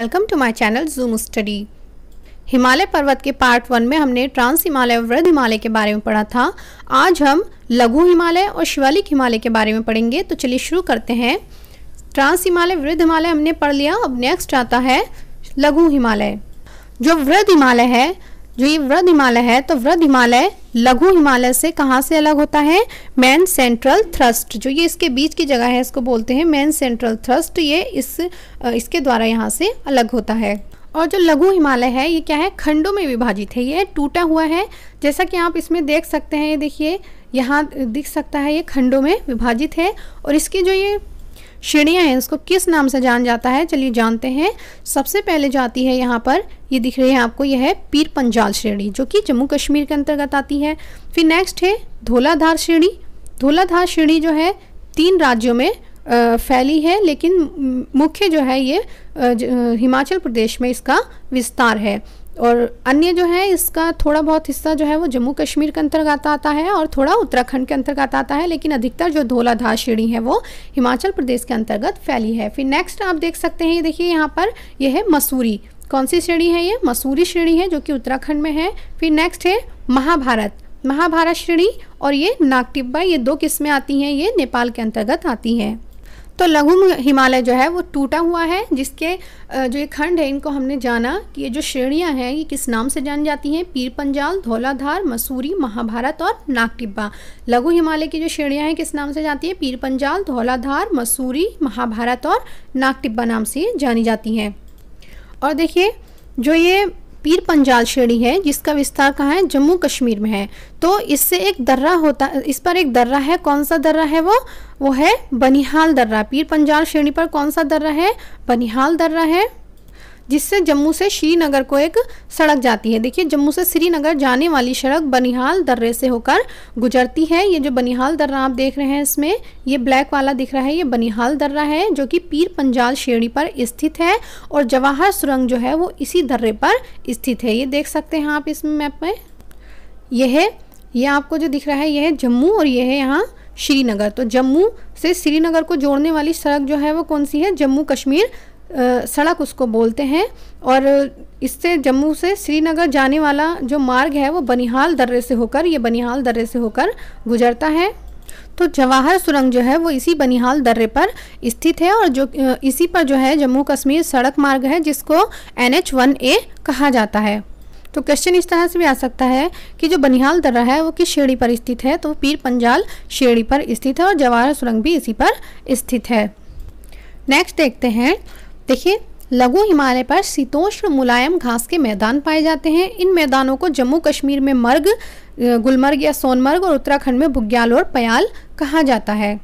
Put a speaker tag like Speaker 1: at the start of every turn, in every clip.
Speaker 1: welcome to my channel zoom study Himalaya पर्वत के part one में हमने ट्रांस हिमालय और वृद्ध हिमालय के बारे में पढ़ा था आज हम लघु हिमालय और शिवालिक हिमालय के बारे में पढ़ेंगे तो चलिए शुरू करते हैं ट्रांस हिमालय वृद्ध हिमालय हमने पढ़ लिया अब नेक्स्ट आता है लघु हिमालय जो वृद्ध हिमालय है जो ये वृद्ध हिमालय है तो वृद्ध हिमालय लघु हिमालय से कहाँ से अलग होता है मैन सेंट्रल थ्रस्ट जो ये इसके बीच की जगह है इसको बोलते हैं मैन सेंट्रल थ्रस्ट ये इस इसके द्वारा यहाँ से अलग होता है और जो लघु हिमालय है ये क्या है खंडों में विभाजित है ये टूटा हुआ है जैसा कि आप इसमें देख सकते हैं ये देखिए यहाँ दिख सकता है ये खंडों में विभाजित है और इसकी जो ये श्रेणियाँ हैं इसको किस नाम से जान जाता है चलिए जानते हैं सबसे पहले जाती है यहाँ पर ये दिख रही है आपको यह है पीर पंजाल श्रेणी जो कि जम्मू कश्मीर के अंतर्गत आती है फिर नेक्स्ट है धोलाधार श्रेणी धोलाधार श्रेणी जो है तीन राज्यों में फैली है लेकिन मुख्य जो है ये हिमाचल प्रदेश में इसका विस्तार है और अन्य जो है इसका थोड़ा बहुत हिस्सा जो है वो जम्मू कश्मीर के अंतर्गत आता है और थोड़ा उत्तराखंड के अंतर्गत आता है लेकिन अधिकतर जो धोलाधार श्रेणी है वो हिमाचल प्रदेश के अंतर्गत फैली है फिर नेक्स्ट आप देख सकते हैं ये देखिए यहाँ पर यह है मसूरी कौन सी श्रेणी है ये मसूरी श्रेणी है जो कि उत्तराखंड में है फिर नेक्स्ट है महाभारत महाभारत श्रेणी और ये नागटिब्बा ये दो किस्में आती हैं ये नेपाल के अंतर्गत आती हैं तो लघु हिमालय जो है वो टूटा हुआ है जिसके जो ये खंड है इनको हमने जाना कि ये जो श्रेणियाँ हैं ये किस नाम से जानी जाती हैं पीर पंजाल धौलाधार मसूरी महाभारत और नाग टिब्बा लघु हिमालय की जो श्रेणियाँ हैं किस नाम से जाती हैं पीर पंजाल धौलाधार मसूरी महाभारत और नाग टिब्बा नाम से जानी जाती हैं और देखिए जो ये पीर पंजाल श्रेणी है जिसका विस्तार कहाँ है जम्मू कश्मीर में है तो इससे एक दर्रा होता इस पर एक दर्रा है कौन सा दर्रा है वो वो है बनिहाल दर्रा पीर पंजाल श्रेणी पर कौन सा दर्रा है बनिहाल दर्रा है जिससे जम्मू से श्रीनगर को एक सड़क जाती है देखिए जम्मू से श्रीनगर जाने वाली सड़क बनिहाल दर्रे से होकर गुजरती है ये जो बनिहाल दर्रा आप देख रहे हैं इसमें ये ब्लैक वाला दिख रहा है ये बनिहाल दर्रा है जो कि पीर पंजाल श्रेणी पर स्थित है और जवाहर सुरंग जो है वो इसी दर्रे पर स्थित है ये देख सकते हैं आप इस मैप में यह है यह आपको जो दिख रहा है यह है जम्मू और यह है यहाँ श्रीनगर तो जम्मू से श्रीनगर को जोड़ने वाली सड़क जो है वो कौन सी है जम्मू कश्मीर सड़क उसको बोलते हैं और इससे जम्मू से श्रीनगर जाने वाला जो मार्ग है वो बनिहाल दर्रे से होकर ये बनिहाल दर्रे से होकर गुजरता है तो जवाहर सुरंग जो है वो इसी बनिहाल दर्रे पर स्थित है और जो इसी पर जो है जम्मू कश्मीर सड़क मार्ग है जिसको एन एच वन ए कहा जाता है तो क्वेश्चन इस तरह से भी आ सकता है कि जो बनिहाल दर्रा है वो किस श्रेणी पर स्थित है तो पीर पंजाल श्रेणी पर स्थित है और जवाहर सुरंग भी इसी पर स्थित है नेक्स्ट देखते हैं देखिए लघु हिमालय पर शीतोष्ण मुलायम घास के मैदान पाए जाते हैं इन मैदानों को जम्मू कश्मीर में मर्ग गुलमर्ग या सोनमर्ग और उत्तराखंड में बुग्याल और पयाल कहा जाता है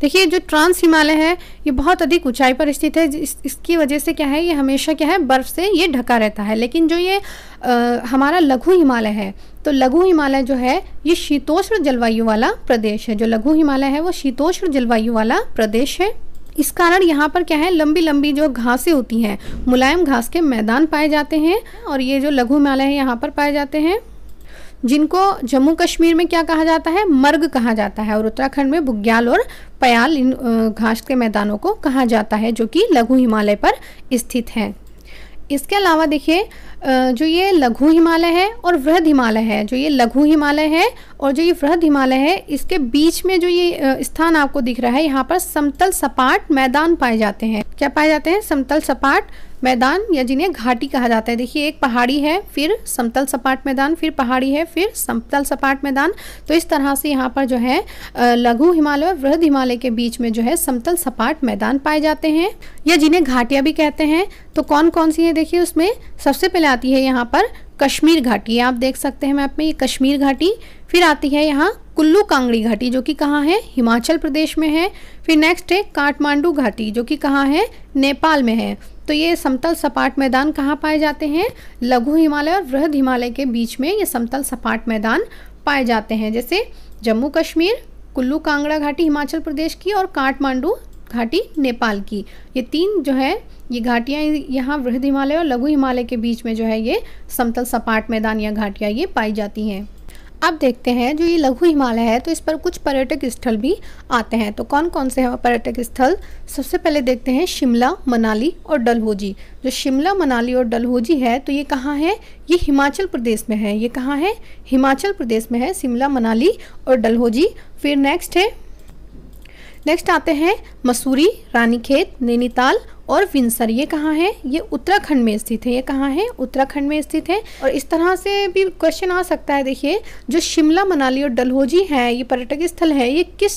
Speaker 1: देखिए जो ट्रांस हिमालय है ये बहुत अधिक ऊंचाई पर स्थित है इस, इसकी वजह से क्या है ये हमेशा क्या है बर्फ़ से ये ढका रहता है लेकिन जो ये आ, हमारा लघु हिमालय है तो लघु हिमालय जो है ये शीतोष्ण जलवायु वाला प्रदेश है जो लघु हिमालय है वो शीतोष्ण जलवायु वाला प्रदेश है इस कारण यहाँ पर क्या है लंबी लंबी जो घासें होती हैं मुलायम घास के मैदान पाए जाते हैं और ये जो लघु हिमालय है यहाँ पर पाए जाते हैं जिनको जम्मू कश्मीर में क्या कहा जाता है मर्ग कहा जाता है और उत्तराखंड में भुग्याल और पयाल इन घास के मैदानों को कहा जाता है जो कि लघु हिमालय पर स्थित है इसके अलावा देखिए जो ये लघु हिमालय है और वृहद हिमालय है जो ये लघु हिमालय है और जो ये वृहद हिमालय है इसके बीच में जो ये स्थान आपको दिख रहा है यहाँ पर समतल सपाट मैदान पाए जाते हैं क्या पाए जाते हैं समतल सपाट मैदान या जिन्हें घाटी कहा जाता है देखिए एक पहाड़ी है फिर समतल सपाट मैदान फिर पहाड़ी है फिर समतल सपाट मैदान तो इस तरह से यहाँ पर जो है लघु हिमालय और वृहद हिमालय के बीच में जो है समतल सपाट मैदान पाए जाते हैं या जिन्हें घाटियाँ भी कहते हैं तो कौन कौन सी है देखिए उसमें सबसे पहले आती है यहाँ पर कश्मीर घाटी आप देख सकते हैं मैप में ये कश्मीर घाटी फिर आती है यहाँ कुल्लू कांगड़ी घाटी जो कि कहाँ है हिमाचल प्रदेश में है फिर नेक्स्ट है काठमांडू घाटी जो कि कहाँ है नेपाल में है तो ये समतल सपाट मैदान कहाँ पाए जाते हैं लघु हिमालय और वृहद हिमालय के बीच में ये समतल सपाट मैदान पाए जाते हैं जैसे जम्मू कश्मीर कुल्लू कांगड़ा घाटी हिमाचल प्रदेश की और काठमांडू घाटी नेपाल की ये तीन जो है ये घाटियाँ यहाँ वृहद हिमालय और लघु हिमालय के बीच में जो है ये समतल सपाट मैदान या घाटियाँ ये पाई जाती हैं अब देखते हैं जो ये लघु हिमालय है तो इस पर कुछ पर्यटक स्थल भी आते हैं तो कौन कौन से हैं पर्यटक स्थल सबसे पहले देखते हैं शिमला मनाली और डलहौजी जो शिमला मनाली और डलहौजी है तो ये कहाँ है ये हिमाचल प्रदेश में है ये कहाँ है हिमाचल प्रदेश में है शिमला मनाली और डलहौजी फिर नेक्स्ट है नेक्स्ट आते हैं मसूरी रानीखेत नैनीताल और विंसर ये कहाँ है ये उत्तराखंड में स्थित है ये कहाँ है उत्तराखंड में स्थित है और इस तरह से भी क्वेश्चन आ सकता है देखिए जो शिमला मनाली और डलहौजी है ये पर्यटक स्थल है ये किस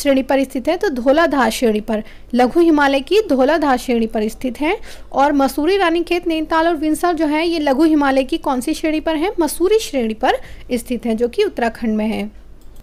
Speaker 1: श्रेणी पर स्थित है तो धोलाधार श्रेणी पर लघु हिमालय की धोलाधार श्रेणी पर स्थित है और मसूरी रानीखेत नैनीताल और विंसर जो है ये लघु हिमालय की कौन सी श्रेणी पर है मसूरी श्रेणी पर स्थित है जो कि उत्तराखंड में है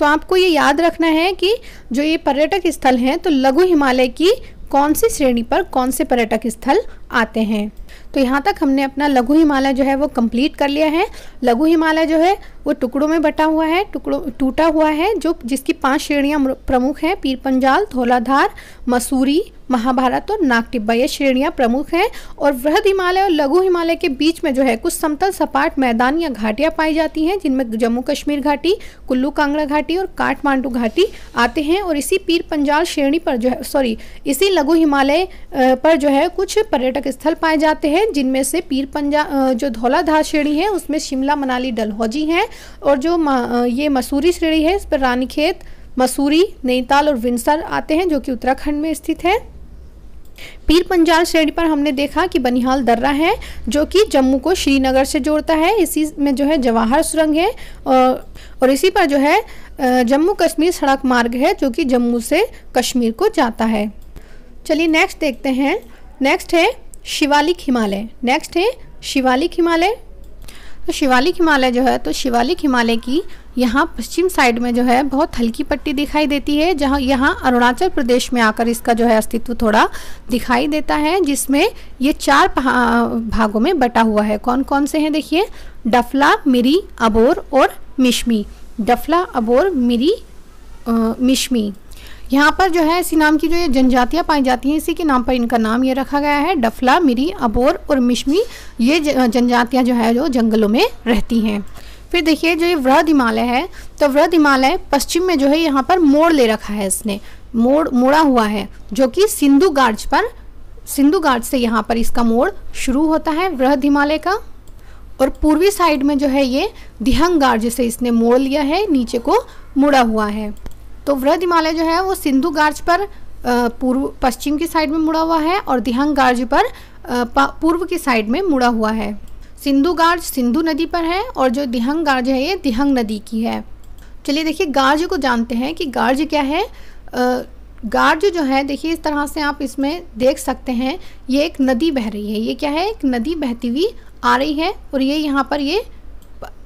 Speaker 1: तो आपको ये याद रखना है कि जो ये पर्यटक स्थल हैं तो लघु हिमालय की कौन सी श्रेणी पर कौन से पर्यटक स्थल आते हैं तो यहाँ तक हमने अपना लघु हिमालय जो है वो कंप्लीट कर लिया है लघु हिमालय जो है वो टुकड़ों में बटा हुआ है टुकड़ों टूटा हुआ है जो जिसकी पांच श्रेणियां प्रमुख हैं पीर पंजाल धोलाधार मसूरी महाभारत और नाग टिब्बा ये श्रेणियाँ प्रमुख हैं और वृहद हिमालय और लघु हिमालय के बीच में जो है कुछ समतल सपाट मैदान या घाटियाँ पाई जाती हैं जिनमें जम्मू कश्मीर घाटी कुल्लू कांगड़ा घाटी और काठमांडू घाटी आते हैं और इसी पीर पंजाल श्रेणी पर जो है सॉरी इसी लघु हिमालय पर जो है कुछ पर्यटक स्थल पाए जाते हैं जिनमें से पीर पंजा जो धौलाधार श्रेणी है उसमें शिमला मनाली डलहौजी हैं और जो ये मसूरी श्रेणी है इस पर रानीखेत मसूरी नैनीताल और विंसर आते हैं जो कि उत्तराखंड में स्थित है पीर पंजाल श्रेणी पर हमने देखा कि बनिहाल दर्रा है जो कि जम्मू को श्रीनगर से जोड़ता है इसी में जो है जवाहर सुरंग है और, और इसी पर जो है जम्मू कश्मीर सड़क मार्ग है जो कि जम्मू से कश्मीर को जाता है चलिए नेक्स्ट देखते हैं नेक्स्ट है शिवालिक हिमालय नेक्स्ट है शिवालिक हिमालय तो शिवालिक हिमालय जो है तो शिवालिक हिमालय की यहाँ पश्चिम साइड में जो है बहुत हल्की पट्टी दिखाई देती है जहाँ यहाँ अरुणाचल प्रदेश में आकर इसका जो है अस्तित्व थोड़ा दिखाई देता है जिसमें ये चार भागों में बटा हुआ है कौन कौन से हैं देखिए डफला मिरी अबोर और मिशमी डफला अबोर मिरी आ, मिशमी यहाँ पर जो है इसी नाम की जो ये जनजातियाँ पाई जाती हैं इसी के नाम पर इनका नाम ये रखा गया है डफला मिरी अबोर और मिशमी ये जनजातियाँ जो है जो जंगलों में रहती हैं फिर देखिए जो ये वृद्ध हिमालय है तो वृद्ध हिमालय पश्चिम में जो है यहाँ पर मोड़ ले रखा है इसने मोड़ मोड़ा हुआ है जो कि सिंधु गार्ज पर सिंधु गार्ज से यहाँ पर इसका मोड़ शुरू होता है वृद्ध हिमालय का और पूर्वी साइड में जो है ये दिहंग गार्ज से इसने मोड़ लिया है नीचे को मुड़ा हुआ है तो वृद्ध हिमालय जो है वो सिंधु गार्ज पर पूर्व पश्चिम की साइड में मुड़ा हुआ है और दिहांग गार्ज पर पूर्व की साइड में मुड़ा हुआ है सिंधु गार्ज सिंधु नदी पर है और जो दिहंग गार्ज है ये दिहंग नदी की है चलिए देखिए गार्ज को जानते हैं कि गार्ज क्या है गार्ज जो है देखिए इस तरह से आप इसमें देख सकते हैं ये एक नदी बह रही है ये क्या है एक नदी बहती हुई आ रही है और ये यहाँ पर ये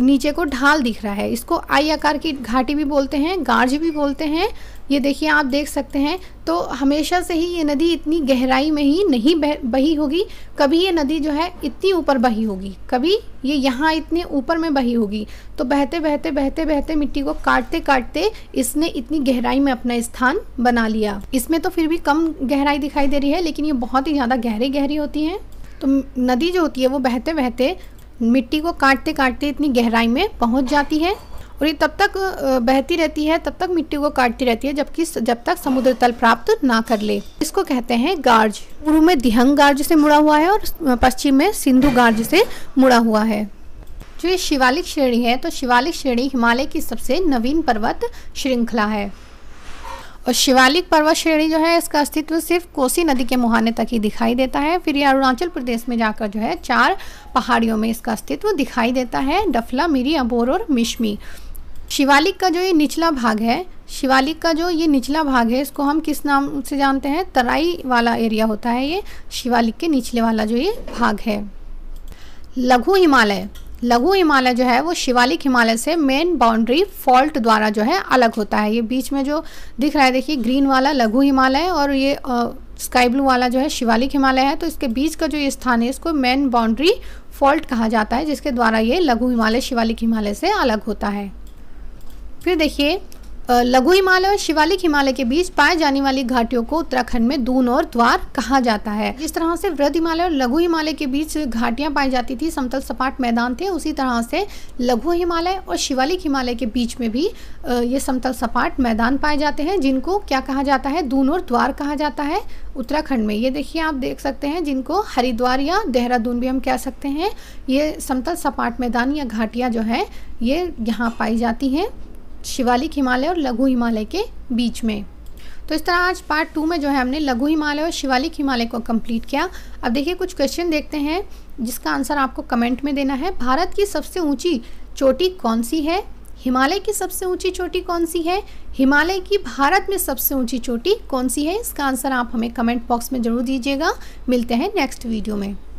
Speaker 1: नीचे को ढाल दिख रहा है इसको आई आकार की घाटी भी बोलते हैं गार्ज भी बोलते हैं ये देखिए आप देख सकते हैं तो हमेशा से ही ये नदी इतनी गहराई में ही नहीं बह बही होगी कभी ये नदी जो है इतनी ऊपर बही होगी कभी ये यहाँ इतने ऊपर में बही होगी तो बहते बहते बहते बहते मिट्टी को काटते काटते इसने इतनी गहराई में अपना स्थान बना लिया इसमें तो फिर भी कम गहराई दिखाई दे रही है लेकिन ये बहुत ही ज़्यादा गहरी गहरी होती हैं तो नदी जो होती है वो बहते बहते मिट्टी को काटते काटते इतनी गहराई में पहुंच जाती है और ये तब तक बहती रहती है तब तक मिट्टी को काटती रहती है जबकि जब तक समुद्र तल प्राप्त ना कर ले इसको कहते हैं गार्ज पूर्व में दिहंग गार्ज से मुड़ा हुआ है और पश्चिम में सिंधु गार्ज से मुड़ा हुआ है जो ये शिवालिक श्रेणी है तो शिवालिक श्रेणी हिमालय की सबसे नवीन पर्वत श्रृंखला है और शिवालिक पर्वत श्रेणी जो है इसका अस्तित्व सिर्फ कोसी नदी के मुहाने तक ही दिखाई देता है फिर ये अरुणाचल प्रदेश में जाकर जो है चार पहाड़ियों में इसका अस्तित्व दिखाई देता है डफला मिरी अबोर और मिशमी शिवालिक का जो ये निचला भाग है शिवालिक का जो ये निचला भाग है इसको हम किस नाम से जानते हैं तराई वाला एरिया होता है ये शिवालिक के निचले वाला जो ये भाग है लघु हिमालय लघु हिमालय जो है वो शिवालिक हिमालय से मेन बाउंड्री फॉल्ट द्वारा जो है अलग होता है ये बीच में जो दिख रहा है देखिए ग्रीन वाला लघु हिमालय और ये स्काई ब्लू वाला जो है शिवालिक हिमालय है तो इसके बीच का जो ये स्थान है इसको मेन बाउंड्री फॉल्ट कहा जाता है जिसके द्वारा ये लघु हिमालय शिवालिक हिमालय से अलग होता है फिर देखिए लघु हिमालय और शिवालिक हिमालय के बीच पाए जाने वाली घाटियों को उत्तराखंड में दून और द्वार कहा जाता है जिस तरह से वृद्ध हिमालय और लघु हिमालय के बीच घाटियां पाई जाती थी समतल सपाट मैदान थे उसी तरह से लघु हिमालय और शिवालिक हिमालय के बीच में भी ये समतल सपाट मैदान पाए जाते हैं जिनको क्या कहा जाता है दून और द्वार कहा जाता है उत्तराखंड में ये देखिए आप देख सकते हैं जिनको हरिद्वार या देहरादून भी हम कह सकते हैं ये समतल सपाट मैदान या घाटियाँ जो है ये यहाँ पाई जाती हैं शिवालिक हिमालय और लघु हिमालय के बीच में तो इस तरह आज पार्ट टू में जो है हमने लघु हिमालय और शिवालिक हिमालय को कंप्लीट किया अब देखिए कुछ क्वेश्चन देखते हैं जिसका आंसर आपको कमेंट में देना है भारत की सबसे ऊंची चोटी कौन सी है हिमालय की सबसे ऊंची चोटी कौन सी है हिमालय की भारत में सबसे ऊंची चोटी कौन सी है इसका आंसर आप हमें कमेंट बॉक्स में ज़रूर दीजिएगा मिलते हैं नेक्स्ट वीडियो में